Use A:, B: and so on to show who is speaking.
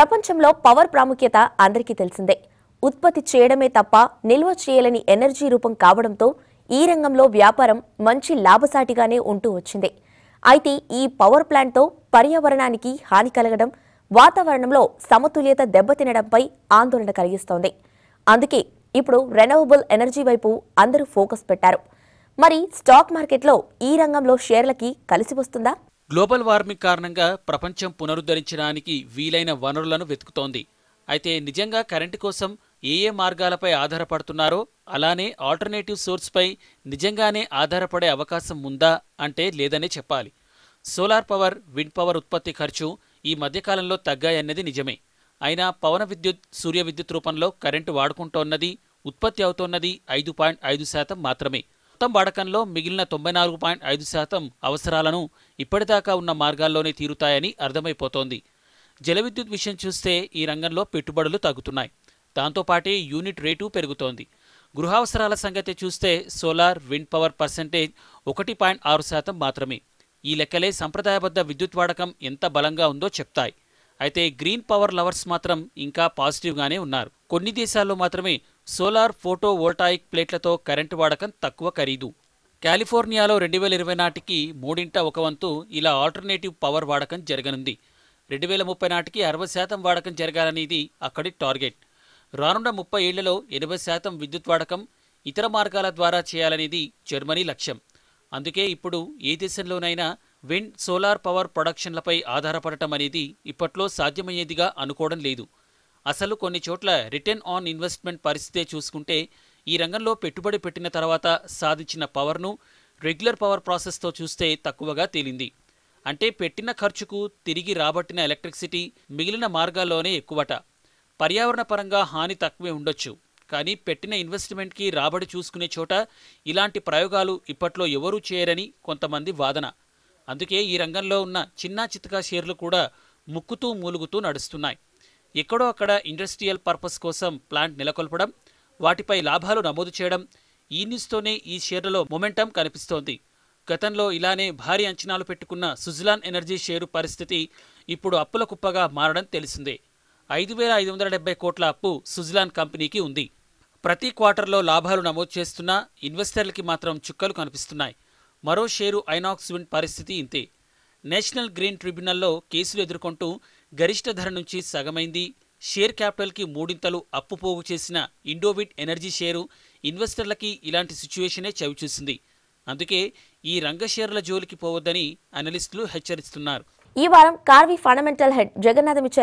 A: ప్రపంచంలో పవర్ ప్రాముఖ్యత అందరికీ తెలిసిందే ఉత్పత్తి చేయడమే తప్ప నిల్వ చేయలేని ఎనర్జీ రూపం కావడంతో ఈ రంగంలో వ్యాపారం మంచి లాభసాటిగానే ఉంటూ వచ్చింది అయితే ఈ పవర్ ప్లాంట్తో పర్యావరణానికి హాని కలగడం వాతావరణంలో సమతుల్యత దెబ్బతినడంపై ఆందోళన కలిగిస్తోంది అందుకే ఇప్పుడు రెనవబుల్ ఎనర్జీ వైపు అందరూ ఫోకస్ పెట్టారు మరి స్టాక్ మార్కెట్లో ఈ రంగంలో షేర్లకి కలిసి వస్తుందా
B: గ్లోబల్ వార్మింగ్ కారణంగా ప్రపంచం పునరుద్ధరించడానికి వీలైన వనరులను వెతుకుతోంది అయితే నిజంగా కరెంటు కోసం ఏ ఏ మార్గాలపై ఆధారపడుతున్నారో అలానే ఆల్టర్నేటివ్ సోర్స్పై నిజంగానే ఆధారపడే అవకాశం ఉందా అంటే లేదనే చెప్పాలి సోలార్ పవర్ విండ్ పవర్ ఉత్పత్తి ఖర్చు ఈ మధ్యకాలంలో తగ్గాయన్నది నిజమే అయినా పవన విద్యుత్ సూర్య విద్యుత్ రూపంలో కరెంటు వాడుకుంటోన్నది ఉత్పత్తి అవుతోన్నది ఐదు పాయింట్ ఐదు శాతం మాత్రమే మొత్తం వాడకంలో మిగిలిన తొంభై నాలుగు పాయింట్ ఐదు శాతం అవసరాలను ఇప్పటిదాకా ఉన్న మార్గాల్లోనే తీరుతాయని అర్థమైపోతోంది జలవిద్యుత్ విషయం చూస్తే ఈ రంగంలో పెట్టుబడులు తగ్గుతున్నాయి దాంతోపాటే యూనిట్ రేటు పెరుగుతోంది గృహావసరాల సంగతి చూస్తే సోలార్ విండ్ పవర్ పర్సెంటేజ్ ఒకటి పాయింట్ ఆరు శాతం మాత్రమే ఈ లెక్కలే సంప్రదాయబద్ధ విద్యుత్ వాడకం ఎంత బలంగా ఉందో చెప్తాయి అయితే గ్రీన్ పవర్ లవర్స్ మాత్రం ఇంకా పాజిటివ్గానే ఉన్నారు కొన్ని దేశాల్లో మాత్రమే సోలార్ ఫోటో వోల్టాయిక్ ప్లేట్లతో కరెంటు వాడకం తక్కువ ఖరీదు కాలిఫోర్నియాలో రెండు వేల ఇరవై నాటికి మూడింట ఒక వంతు ఇలా ఆల్టర్నేటివ్ పవర్ వాడకం జరగనుంది రెండు వేల ముప్పై నాటికి అరవై శాతం వాడకం జరగాలనేది అక్కడి టార్గెట్ రానున్న ముప్పై ఏళ్లలో ఎనభై శాతం విద్యుత్ వాడకం ఇతర మార్గాల ద్వారా చేయాలనేది జర్మనీ లక్ష్యం అందుకే ఇప్పుడు ఏ దేశంలోనైనా విండ్ సోలార్ పవర్ ప్రొడక్షన్లపై ఆధారపడటం అనేది ఇప్పట్లో సాధ్యమయ్యేదిగా అనుకోవడం లేదు అసలు కొన్ని చోట్ల రిటర్న్ ఆన్ ఇన్వెస్ట్మెంట్ పరిస్థితే చూసుకుంటే ఈ రంగంలో పెట్టుబడి పెట్టిన తర్వాత సాధించిన పవర్ను రెగ్యులర్ పవర్ ప్రాసెస్తో చూస్తే తక్కువగా తేలింది అంటే పెట్టిన ఖర్చుకు తిరిగి రాబట్టిన ఎలక్ట్రిసిటీ మిగిలిన మార్గాల్లోనే ఎక్కువట పర్యావరణ పరంగా హాని తక్కువే ఉండొచ్చు కానీ పెట్టిన ఇన్వెస్ట్మెంట్కి రాబడి చూసుకునే చోట ఇలాంటి ప్రయోగాలు ఇప్పట్లో ఎవరూ చేయరని కొంతమంది వాదన అందుకే ఈ రంగంలో ఉన్న చిన్నా చితకా షేర్లు కూడా ముక్కుతూ మూలుగుతూ నడుస్తున్నాయి ఎక్కడో అక్కడ ఇండస్ట్రియల్ పర్పస్ కోసం ప్లాంట్ నెలకొల్పడం వాటిపై లాభాలు నమోదు చేయడం ఈ న్యూస్తోనే ఈ షేర్లలో మొమెంటం కనిపిస్తోంది గతంలో ఇలానే భారీ అంచనాలు పెట్టుకున్న సుజలాన్ ఎనర్జీ షేరు పరిస్థితి ఇప్పుడు అప్పుల కుప్పగా మారడం తెలిసిందే ఐదు వేల ఐదు వందల డెబ్బై కోట్ల అప్పు సుజలాన్ కంపెనీకి ఉంది ప్రతి క్వార్టర్లో లాభాలు నమోదు చేస్తున్న ఇన్వెస్టర్లకి మాత్రం చుక్కలు కనిపిస్తున్నాయి మరో షేరు ఐనాక్స్ విన్ పరిస్థితి ఇంతే నేషనల్ గ్రీన్ ట్రిబ్యునల్లో కేసులు ఎదుర్కొంటూ గరిష్ట ధర నుంచి సగమైంది షేర్ క్యాపిటల్కి మూడింతలు అప్పు పోగు చేసిన ఇండోవిట్ ఎనర్జీ షేరు ఇన్వెస్టర్లకి ఇలాంటి సిచ్యువేషనే చవిచూసింది అందుకే ఈ రంగ షేర్ల జోలికి పోవద్దని అనలిస్టులు హెచ్చరిస్తున్నారు
A: ఈ వారం కార్వి ఫండమెంటల్ హెడ్ జగన్నాథమిచ్చారు